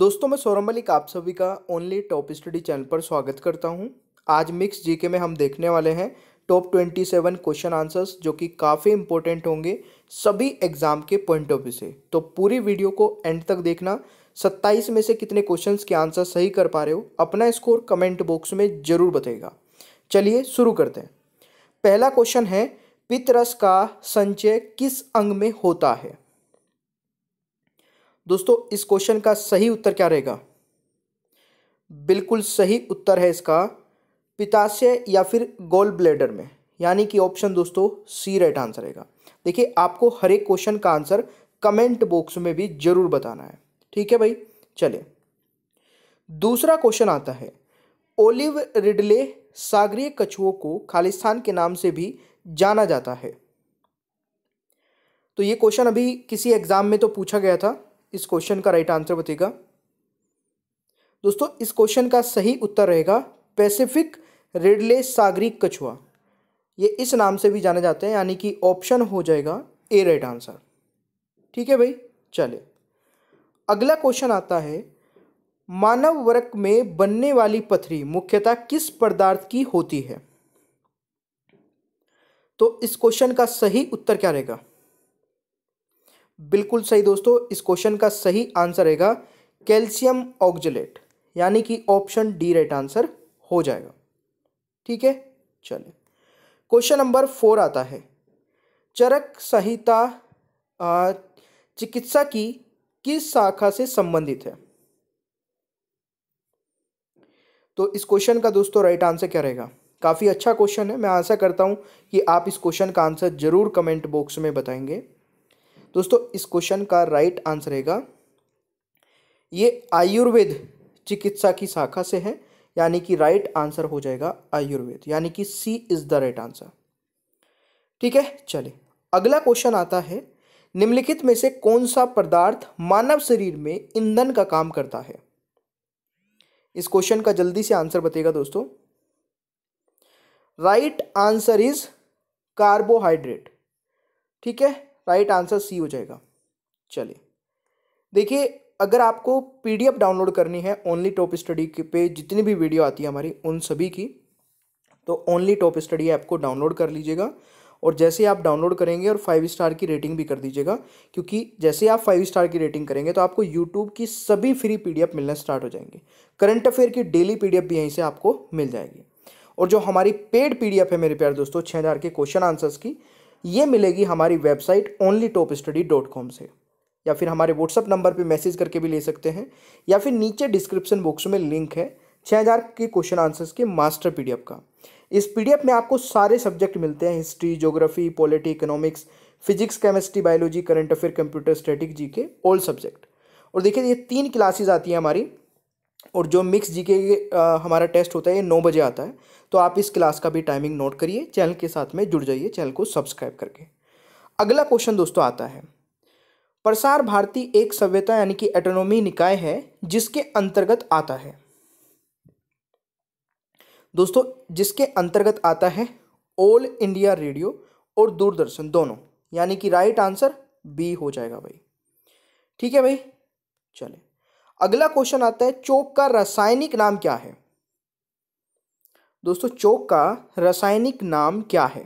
दोस्तों मैं सौरभ मलिक आप सभी का ओनली टॉप स्टडी चैनल पर स्वागत करता हूं आज मिक्स जीके में हम देखने वाले हैं top twenty seven question answers जो कि काफ़ी इंपॉर्टेंट होंगे सभी एग्जाम के पॉइंट ऑफ व्यू से तो पूरी वीडियो को एंड तक देखना सत्ताईस में से कितने क्वेश्चन के आंसर सही कर पा रहे हो अपना स्कोर कमेंट बॉक्स में जरूर बताएगा चलिए शुरू करते हैं पहला क्वेश्चन है पितरस का संचय किस अंग में होता है दोस्तों इस क्वेश्चन का सही उत्तर क्या रहेगा बिल्कुल सही उत्तर है इसका पिताशय या फिर गोल ब्लेडर में यानी कि ऑप्शन दोस्तों सी राइट आंसर रहेगा देखिए आपको हर एक क्वेश्चन का आंसर कमेंट बॉक्स में भी जरूर बताना है ठीक है भाई चले दूसरा क्वेश्चन आता है ओलिव रिडले सागरीय कछुओं को खालिस्तान के नाम से भी जाना जाता है तो ये क्वेश्चन अभी किसी एग्ज़ाम में तो पूछा गया था इस क्वेश्चन का राइट आंसर बताएगा दोस्तों इस क्वेश्चन का सही उत्तर रहेगा पैसिफिक रेडले सागरी कछुआ ये इस नाम से भी जाने जाते हैं यानी कि ऑप्शन हो जाएगा ए राइट आंसर ठीक है भाई चले अगला क्वेश्चन आता है मानव वर्क में बनने वाली पथरी मुख्यतः किस पदार्थ की होती है तो इस क्वेश्चन का सही उत्तर क्या रहेगा बिल्कुल सही दोस्तों इस क्वेश्चन का सही आंसर रहेगा कैल्शियम ऑक्जलेट यानी कि ऑप्शन डी राइट आंसर हो जाएगा ठीक है चलिए क्वेश्चन नंबर फोर आता है चरक संहिता चिकित्सा की किस शाखा से संबंधित है तो इस क्वेश्चन का दोस्तों राइट आंसर क्या रहेगा काफ़ी अच्छा क्वेश्चन है मैं आशा करता हूं कि आप इस क्वेश्चन का आंसर जरूर कमेंट बॉक्स में बताएंगे दोस्तों इस क्वेश्चन का राइट आंसर रहेगा ये आयुर्वेद चिकित्सा की शाखा से है यानी कि राइट आंसर हो जाएगा आयुर्वेद यानी कि C is the right answer ठीक है चले अगला क्वेश्चन आता है निम्नलिखित में से कौन सा पदार्थ मानव शरीर में ईंधन का काम करता है इस क्वेश्चन का जल्दी से आंसर बताइएगा दोस्तों राइट आंसर इज कार्बोहाइड्रेट ठीक है राइट आंसर सी हो जाएगा चलिए देखिए अगर आपको पीडीएफ डाउनलोड करनी है ओनली टॉप स्टडी के पे जितनी भी वीडियो आती है हमारी उन सभी की तो ओनली टॉप स्टडी ऐप को डाउनलोड कर लीजिएगा और जैसे आप डाउनलोड करेंगे और फाइव स्टार की रेटिंग भी कर दीजिएगा क्योंकि जैसे आप फाइव स्टार की रेटिंग करेंगे तो आपको यूट्यूब की सभी फ्री पी मिलना स्टार्ट हो जाएंगे करंट अफेयर की डेली पी भी यहीं से आपको मिल जाएगी और जो हमारी पेड पी है मेरे प्यार दोस्तों छः हज़ार के क्वेश्चन आंसर्स की ये मिलेगी हमारी website only top study dot com से या फिर हमारे व्हाट्सअप नंबर पे मैसेज करके भी ले सकते हैं या फिर नीचे डिस्क्रिप्शन बॉक्स में लिंक है छः हज़ार के क्वेश्चन आंसर्स के मास्टर पीडीएफ का इस पीडीएफ में आपको सारे सब्जेक्ट मिलते हैं history geography polity economics physics chemistry biology current affair computer static G K all subject और देखिए ये तीन क्लासेज आती हैं हमारी और जो मिक्स जीके हमारा टेस्ट होता है ये नौ बजे आता है तो आप इस क्लास का भी टाइमिंग नोट करिए चैनल के साथ में जुड़ जाइए चैनल को सब्सक्राइब करके अगला क्वेश्चन दोस्तों आता है प्रसार भारती एक सभ्यता यानी कि एटोनोमी निकाय है जिसके अंतर्गत आता है दोस्तों जिसके अंतर्गत आता है ऑल इंडिया रेडियो और दूरदर्शन दोनों यानी कि राइट आंसर बी हो जाएगा भाई ठीक है भाई चले अगला क्वेश्चन आता है चौक का रासायनिक नाम क्या है दोस्तों चौक का रासायनिक नाम क्या है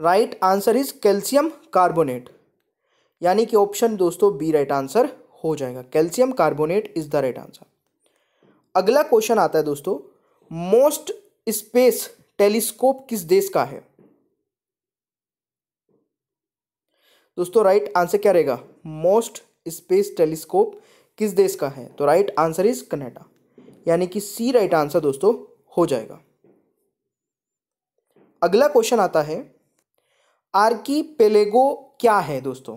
right answer is calcium carbonate यानी कि ऑप्शन दोस्तों बी राइट आंसर हो जाएगा calcium carbonate is the right answer अगला क्वेश्चन आता है दोस्तों मोस्ट स्पेस टेलीस्कोप किस देश का है दोस्तों राइट आंसर क्या रहेगा मोस्ट स्पेस टेलीस्कोप किस देश का है तो राइट आंसर इज कनाडा यानी कि सी राइट आंसर दोस्तों हो जाएगा अगला क्वेश्चन आता है आर्की पेलेगो क्या है दोस्तों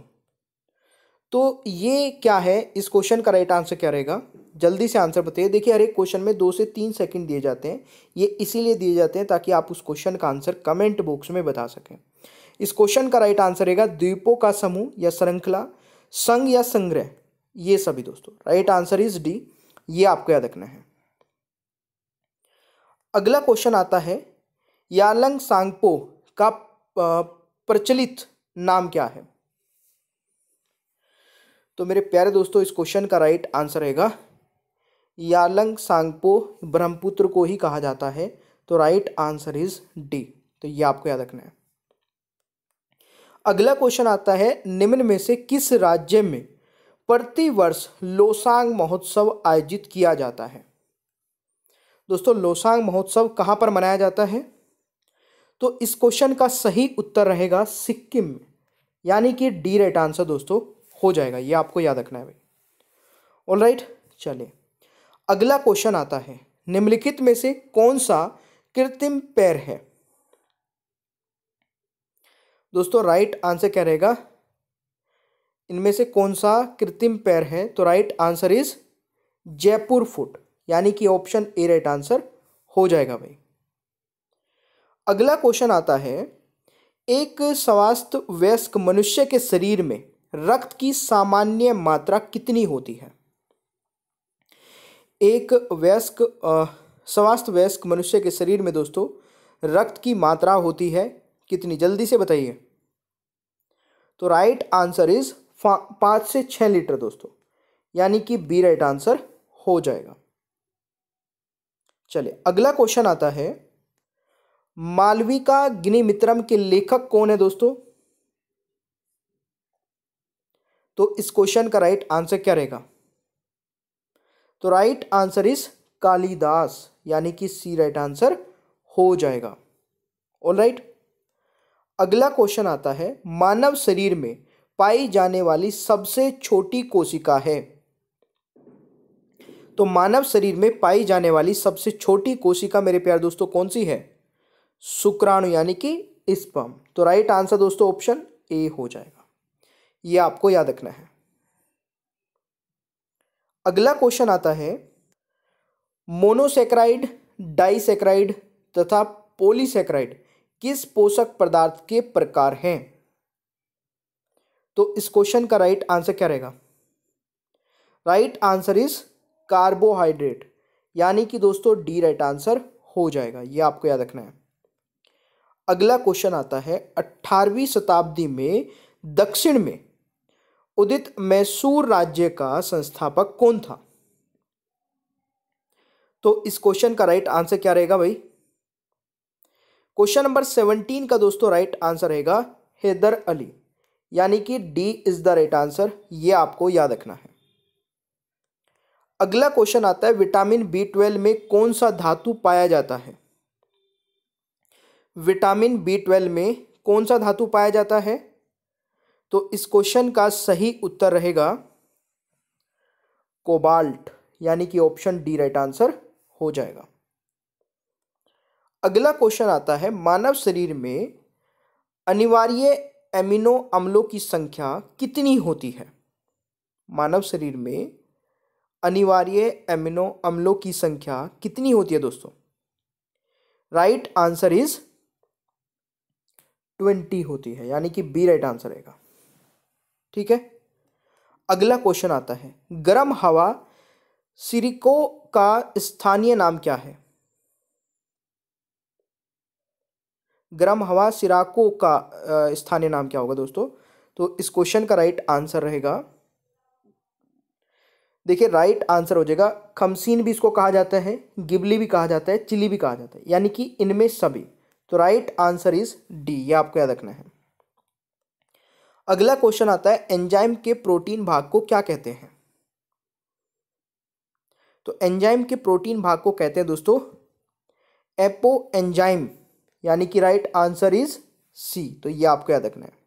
तो ये क्या है इस क्वेश्चन का राइट आंसर क्या रहेगा जल्दी से आंसर बताइए देखिए हर एक क्वेश्चन में दो से तीन सेकंड दिए जाते हैं ये इसीलिए दिए जाते हैं ताकि आप उस क्वेश्चन का आंसर कमेंट बॉक्स में बता सकें इस क्वेश्चन का राइट आंसर रहेगा द्वीपों का समूह या श्रृंखला संघ या संग्रह ये सभी दोस्तों राइट आंसर इज डी ये आपको याद रखना है अगला क्वेश्चन आता है यालंग सांगपो का प्रचलित नाम क्या है तो मेरे प्यारे दोस्तों इस क्वेश्चन का राइट आंसर रहेगा यालंग सांगपो ब्रह्मपुत्र को ही कहा जाता है तो राइट आंसर इज डी तो ये आपको याद रखना है अगला क्वेश्चन आता है निम्न में से किस राज्य में प्रतिवर्ष लोसांग महोत्सव आयोजित किया जाता है दोस्तों लोसांग महोत्सव कहां पर मनाया जाता है तो इस क्वेश्चन का सही उत्तर रहेगा सिक्किम में यानी कि डी राइट आंसर दोस्तों हो जाएगा ये आपको याद रखना है भाई ऑल राइट चले अगला क्वेश्चन आता है निम्नलिखित में से कौन सा कृत्रिम पैर है दोस्तों राइट आंसर क्या रहेगा इनमें से कौन सा कृत्रिम पैर है तो right answer is Jaipur foot यानी कि ऑप्शन ए राइट आंसर हो जाएगा भाई अगला क्वेश्चन आता है एक स्वास्थ्य वयस्क मनुष्य के शरीर में रक्त की सामान्य मात्रा कितनी होती है एक वयस्क स्वास्थ्य वयस्क मनुष्य के शरीर में दोस्तों रक्त की मात्रा होती है कितनी जल्दी से बताइए तो राइट आंसर इज पाँच से छः लीटर दोस्तों यानी कि बी राइट आंसर हो जाएगा चलिए अगला क्वेश्चन आता है मालविका मित्रम के लेखक कौन है दोस्तों तो इस क्वेश्चन का राइट आंसर क्या रहेगा तो राइट आंसर इज कालिदास यानी कि सी राइट आंसर हो जाएगा ऑल राइट right? अगला क्वेश्चन आता है मानव शरीर में पाई जाने वाली सबसे छोटी कोशिका है तो मानव शरीर में पाई जाने वाली सबसे छोटी कोशिका मेरे प्यार दोस्तों कौन सी है शुक्राणु यानी कि स्पम तो राइट आंसर दोस्तों ऑप्शन ए हो जाएगा यह आपको याद रखना है अगला क्वेश्चन आता है मोनोसेक्राइड डाइसेक्राइड तथा पोलीसेक्राइड किस पोषक पदार्थ के प्रकार हैं तो इस क्वेश्चन का राइट आंसर क्या रहेगा राइट आंसर इज कार्बोहाइड्रेट यानी कि दोस्तों डी राइट आंसर हो जाएगा ये आपको याद रखना है अगला क्वेश्चन आता है अट्ठारहवीं शताब्दी में दक्षिण में उदित मैसूर राज्य का संस्थापक कौन था तो इस क्वेश्चन का राइट आंसर क्या रहेगा भाई क्वेश्चन नंबर सेवनटीन का दोस्तों राइट आंसर रहेगा हैदर अली यानी कि D is the right answer ये आपको याद रखना है अगला क्वेश्चन आता है विटामिन बी ट्वेल्व में कौन सा धातु पाया जाता है विटामिन बी ट्वेल्व में कौन सा धातु पाया जाता है तो इस क्वेश्चन का सही उत्तर रहेगा कोबाल्ट यानी कि ऑप्शन डी राइट आंसर हो जाएगा अगला क्वेश्चन आता है मानव शरीर में अनिवार्य एमिनो अम्लों की संख्या कितनी होती है मानव शरीर में अनिवार्य एमिनो अम्लों की संख्या कितनी होती है दोस्तों राइट आंसर इज ट्वेंटी होती है यानी कि बी राइट आंसर रहेगा ठीक है अगला क्वेश्चन आता है गर्म हवा सिरिको का स्थानीय नाम क्या है गर्म हवा सिराको का स्थानीय नाम क्या होगा दोस्तों तो इस क्वेश्चन का राइट आंसर रहेगा देखिए राइट आंसर हो जाएगा खमसीन भी इसको कहा जाता है गिबली भी कहा जाता है चिली भी कहा जाता है यानी कि इनमें सभी तो राइट आंसर इज डी ये आपको याद रखना है अगला क्वेश्चन आता है एंजाइम के प्रोटीन भाग को क्या कहते हैं तो एंजाइम के प्रोटीन भाग को कहते हैं दोस्तों एपो एंजाइम यानी कि राइट आंसर इज सी तो ये आपको याद रखना है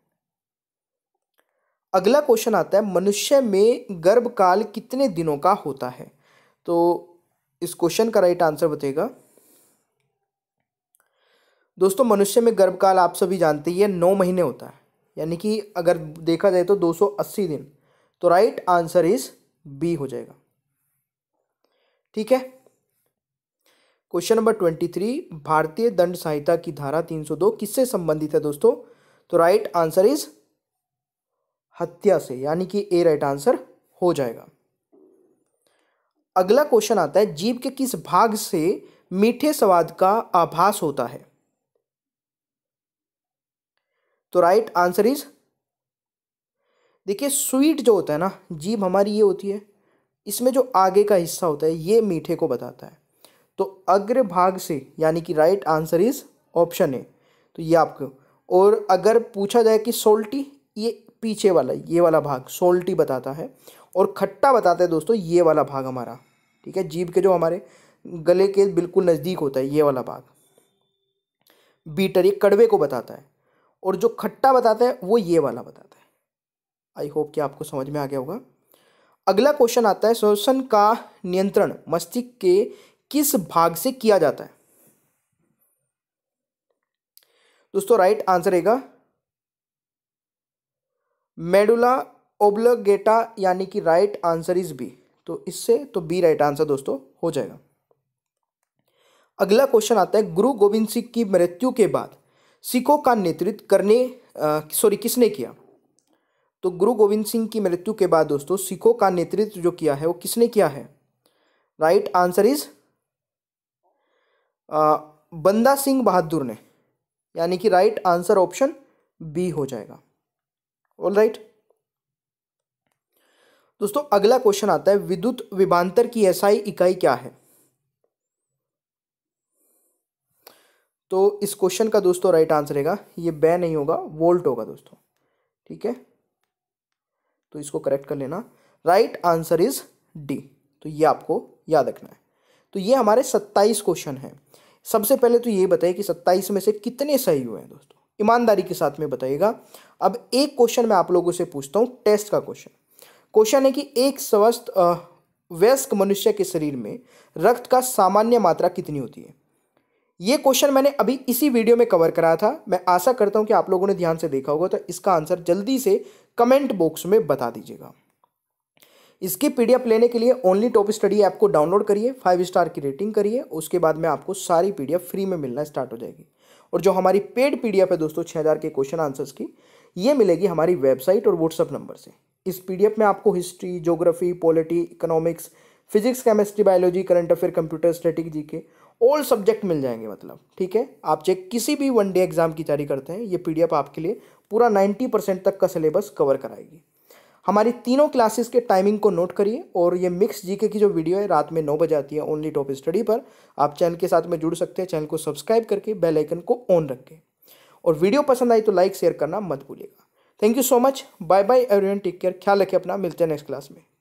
अगला क्वेश्चन आता है मनुष्य में गर्भकाल कितने दिनों का होता है तो इस क्वेश्चन का राइट आंसर बताएगा दोस्तों मनुष्य में गर्भकाल आप सभी जानते ही है नौ महीने होता है यानी कि अगर देखा जाए तो 280 दिन तो राइट आंसर इज बी हो जाएगा ठीक है क्वेश्चन नंबर ट्वेंटी थ्री भारतीय दंड संहिता की धारा तीन सौ दो किससे संबंधित है दोस्तों तो राइट आंसर इज हत्या से यानी कि ए राइट आंसर हो जाएगा अगला क्वेश्चन आता है जीव के किस भाग से मीठे स्वाद का आभास होता है तो राइट आंसर इज देखिए स्वीट जो होता है ना जीभ हमारी ये होती है इसमें जो आगे का हिस्सा होता है ये मीठे को बताता है तो अग्र भाग से यानी कि right answer is option A तो ये आपको और अगर पूछा जाए कि सोल्टी ये पीछे वाला ये वाला भाग सोल्टी बताता है और खट्टा बताता है दोस्तों ये वाला भाग हमारा ठीक है जीभ के जो हमारे गले के बिल्कुल नज़दीक होता है ये वाला भाग बीटर ये कड़वे को बताता है और जो खट्टा बताता है वो ये वाला बताता है आई होप कि आपको समझ में आ गया होगा अगला क्वेश्चन आता है श्वसन का नियंत्रण मस्तिष्क के किस भाग से किया जाता है दोस्तों राइट आंसर रहेगा मेडुला ओब्लगेटा यानी कि राइट आंसर इज बी तो इससे तो बी राइट आंसर दोस्तों हो जाएगा अगला क्वेश्चन आता है गुरु गोविंद सिंह की मृत्यु के बाद सिखों का नेतृत्व करने सॉरी किसने किया तो गुरु गोविंद सिंह की मृत्यु के बाद दोस्तों सिखों का नेतृत्व जो किया है वो किसने किया है राइट आंसर इज बंदा सिंह बहादुर ने यानी कि राइट आंसर ऑप्शन बी हो जाएगा ऑल राइट दोस्तों अगला क्वेश्चन आता है विद्युत विभांतर की एसआई इकाई क्या है तो इस क्वेश्चन का दोस्तों राइट आंसर रहेगा ये बे नहीं होगा वोल्ट होगा दोस्तों ठीक है तो इसको करेक्ट कर लेना राइट आंसर इज डी तो ये आपको याद रखना है तो ये हमारे सत्ताईस क्वेश्चन हैं सबसे पहले तो ये बताइए कि सत्ताईस में से कितने सही हुए हैं दोस्तों ईमानदारी के साथ में बताइएगा अब एक क्वेश्चन मैं आप लोगों से पूछता हूँ टेस्ट का क्वेश्चन क्वेश्चन है कि एक स्वस्थ वयस्क मनुष्य के शरीर में रक्त का सामान्य मात्रा कितनी होती है ये क्वेश्चन मैंने अभी इसी वीडियो में कवर कराया था मैं आशा करता हूँ कि आप लोगों ने ध्यान से देखा होगा तो इसका आंसर जल्दी से कमेंट बॉक्स में बता दीजिएगा इसकी पीडीएफ लेने के लिए ओनली टॉप स्टडी ऐप को डाउनलोड करिए फाइव स्टार की रेटिंग करिए उसके बाद में आपको सारी पीडीएफ फ्री में मिलना स्टार्ट हो जाएगी और जो हमारी पेड पीडीएफ है दोस्तों छः हज़ार के क्वेश्चन आंसर्स की ये मिलेगी हमारी वेबसाइट और व्हाट्सअप नंबर से इस पीडीएफ में आपको history geography polity economics physics chemistry biology current affair computer static G K all subject मिल जाएंगे मतलब ठीक है आप चेक किसी भी वन डे एग्जाम की तैयारी करते हैं ये पी आपके लिए पूरा नाइन्टी परसेंट तक का सिलेबस कवर कराएगी हमारी तीनों क्लासेस के टाइमिंग को नोट करिए और ये मिक्स जीके की जो वीडियो है रात में नौ बजे आती है ओनली टॉप स्टडी पर आप चैनल के साथ में जुड़ सकते हैं चैनल को सब्सक्राइब करके बेल आइकन को ऑन रखें और वीडियो पसंद आई तो लाइक शेयर करना मत भूलिएगा thank you so much bye bye everyone take care ख्याल रखें अपना मिलते हैं नेक्स्ट क्लास में